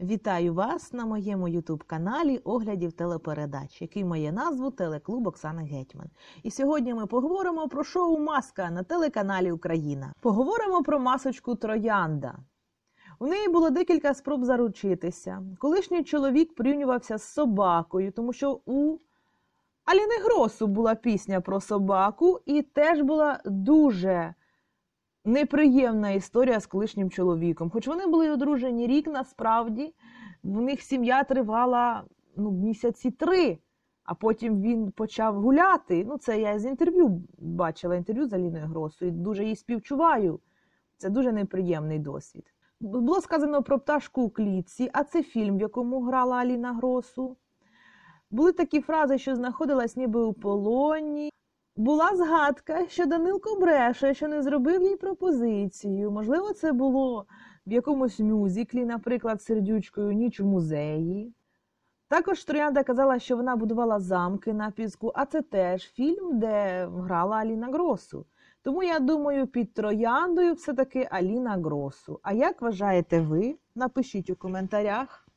Вітаю вас на моєму ютуб-каналі оглядів телепередач, який має назву Телеклуб Оксана Гетьман. І сьогодні ми поговоримо про шоу Маска на телеканалі Україна. Поговоримо про масочку Троянда. У неї було декілька спроб заручитися. Колишній чоловік порівнювався з собакою, тому що у Аліни Гросу була пісня про собаку і теж була дуже неприємна історія з колишнім чоловіком. Хоч вони були одружені рік, насправді в них сім'я тривала ну, місяці три, а потім він почав гуляти. Ну, це я з інтерв'ю бачила інтерв'ю з Аліною Гросою, дуже її співчуваю. Це дуже неприємний досвід. Було сказано про пташку у клітці, а це фільм, в якому грала Аліна Гросу. Були такі фрази, що знаходилась ніби у полоні була згадка, що Данилко бреше, що не зробив їй пропозицію. Можливо, це було в якомусь мюзіклі, наприклад, сердючкою ніч у музеї. Також Троянда казала, що вона будувала замки на піску, а це теж фільм, де грала Аліна Гросу. Тому я думаю, під трояндою все-таки Аліна Гросу. А як вважаєте ви? Напишіть у коментарях.